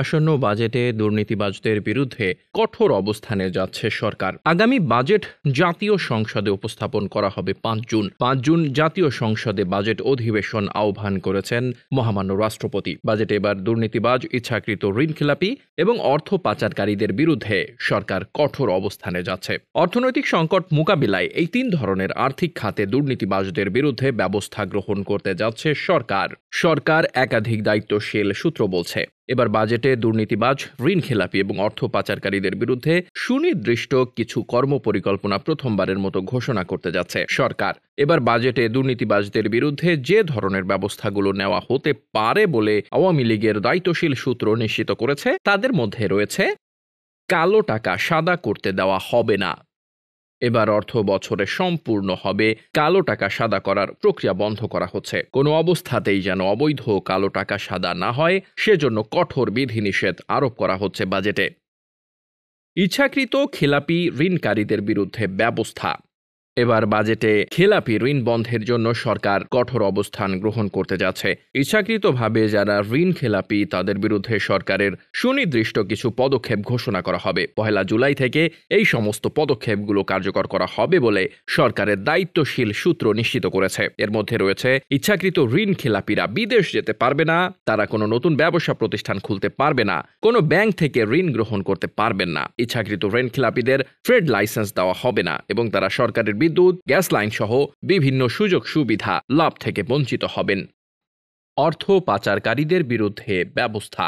আসন্ন বাজেটে দুর্নীতিবাজদের বিরুদ্ধে কঠোর অবস্থানে যাচ্ছে সরকার আগামী বাজেট জাতীয় সংসদে উপস্থাপন করা হবে পাঁচ জুন পাঁচ জুন জাতীয় সংসদে বাজেট অধিবেশন আহ্বান করেছেন মহামান্য রাষ্ট্রপতি বাজেটে এবার দুর্নীতিবাজ ইচ্ছাকৃত ঋণখেলাপি এবং অর্থ পাচারকারীদের বিরুদ্ধে সরকার কঠোর অবস্থানে যাচ্ছে অর্থনৈতিক সংকট মোকাবিলায় এই তিন ধরনের আর্থিক খাতে দুর্নীতিবাজদের বিরুদ্ধে ব্যবস্থা গ্রহণ করতে যাচ্ছে সরকার সরকার একাধিক দায়িত্বশীল সূত্র বলছে এবার বাজেটে দুর্নীতিবাজ ঋণখেলাপি এবং অর্থ পাচারকারীদের বিরুদ্ধে সুনির্দিষ্ট কিছু কর্মপরিকল্পনা প্রথমবারের মতো ঘোষণা করতে যাচ্ছে সরকার এবার বাজেটে দুর্নীতিবাজদের বিরুদ্ধে যে ধরনের ব্যবস্থাগুলো নেওয়া হতে পারে বলে আওয়ামী লীগের দায়িত্বশীল সূত্র নিশ্চিত করেছে তাদের মধ্যে রয়েছে কালো টাকা সাদা করতে দেওয়া হবে না এবার অর্থ বছরে সম্পূর্ণ হবে কালো টাকা সাদা করার প্রক্রিয়া বন্ধ করা হচ্ছে কোনো অবস্থাতেই যেন অবৈধ কালো টাকা সাদা না হয় সেজন্য কঠোর বিধিনিষেধ আরোপ করা হচ্ছে বাজেটে ইচ্ছাকৃত খেলাপি ঋণকারীদের বিরুদ্ধে ব্যবস্থা এবার বাজেটে খেলাপি ঋণ বন্ধের জন্য সরকার কঠোর অবস্থান গ্রহণ করতে যাচ্ছে ইচ্ছাকৃতভাবে যারা ঋণ খেলাপি তাদের বিরুদ্ধে সরকারের সুনির্দিষ্ট কিছু পদক্ষেপ ঘোষণা করা হবে পহেলা জুলাই থেকে এই সমস্ত পদক্ষেপগুলো কার্যকর করা হবে বলে সরকারের দায়িত্বশীল সূত্র নিশ্চিত করেছে এর মধ্যে রয়েছে ইচ্ছাকৃত ঋণ খেলাপিরা বিদেশ যেতে পারবে না তারা কোনো নতুন ব্যবসা প্রতিষ্ঠান খুলতে পারবে না কোনো ব্যাংক থেকে ঋণ গ্রহণ করতে পারবেন না ইচ্ছাকৃত ঋণ খেলাপিদের ট্রেড লাইসেন্স দেওয়া হবে না এবং তারা সরকারের বিদ্যুৎ গ্যাস লাইন সহ বিভিন্ন সুযোগ সুবিধা লাভ থেকে বঞ্চিত হবেন অর্থ পাচারকারীদের বিরুদ্ধে ব্যবস্থা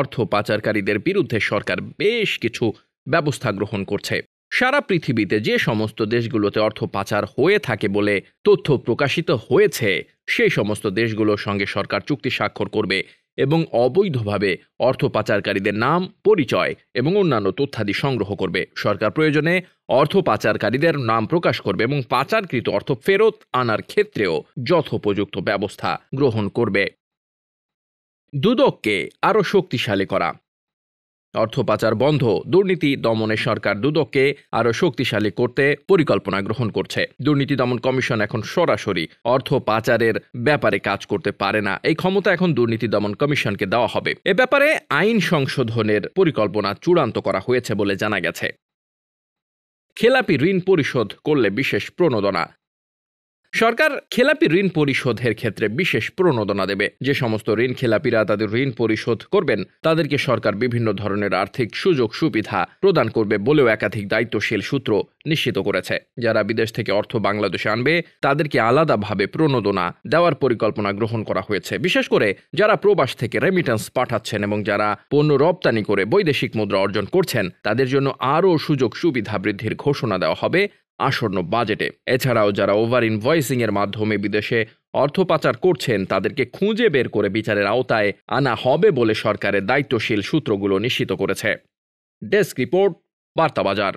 অর্থ পাচারকারীদের বিরুদ্ধে সরকার বেশ কিছু ব্যবস্থা গ্রহণ করছে সারা পৃথিবীতে যে সমস্ত দেশগুলোতে অর্থ পাচার হয়ে থাকে বলে তথ্য প্রকাশিত হয়েছে সেই সমস্ত দেশগুলোর সঙ্গে সরকার চুক্তি স্বাক্ষর করবে এবং অবৈধভাবে অর্থ পাচারকারীদের নাম পরিচয় এবং অন্যান্য তথ্যাদি সংগ্রহ করবে সরকার প্রয়োজনে অর্থ পাচারকারীদের নাম প্রকাশ করবে এবং পাচারকৃত অর্থ ফেরত আনার ক্ষেত্রেও যথোপযুক্ত ব্যবস্থা গ্রহণ করবে দুদককে আরও শক্তিশালী করা অর্থ পাচার বন্ধ দুর্নীতি দমনে সরকার দুদককে আরও শক্তিশালী করতে পরিকল্পনা গ্রহণ করছে দুর্নীতি দমন কমিশন এখন সরাসরি অর্থ পাচারের ব্যাপারে কাজ করতে পারে না এই ক্ষমতা এখন দুর্নীতি দমন কমিশনকে দেওয়া হবে এ ব্যাপারে আইন সংশোধনের পরিকল্পনা চূড়ান্ত করা হয়েছে বলে জানা গেছে খেলাপি ঋণ পরিশোধ করলে বিশেষ প্রণোদনা সরকার খেলাপি ঋণ পরিশোধের ক্ষেত্রে বিশেষ প্রণোদনা দেবে যে সমস্ত ঋণ খেলাপিরা তাদের ঋণ পরিশোধ করবেন তাদেরকে সরকার বিভিন্ন ধরনের আর্থিক সুযোগ সুবিধা প্রদান করবে বলেও একাধিক দায়িত্বশীল সূত্র নিশ্চিত করেছে যারা বিদেশ থেকে অর্থ বাংলাদেশে আনবে তাদেরকে আলাদাভাবে প্রণোদনা দেওয়ার পরিকল্পনা গ্রহণ করা হয়েছে বিশেষ করে যারা প্রবাস থেকে রেমিটেন্স পাঠাচ্ছেন এবং যারা পণ্য রপ্তানি করে বৈদেশিক মুদ্রা অর্জন করছেন তাদের জন্য আরও সুযোগ সুবিধা বৃদ্ধির ঘোষণা দেওয়া হবে আসন্ন বাজেটে এছাড়াও যারা ওভার ইনভয়েসিং এর মাধ্যমে বিদেশে অর্থ পাচার করছেন তাদেরকে খুঁজে বের করে বিচারের আওতায় আনা হবে বলে সরকারের দায়িত্বশীল সূত্রগুলো নিশ্চিত করেছে ডেস্ক রিপোর্ট বার্তাবাজার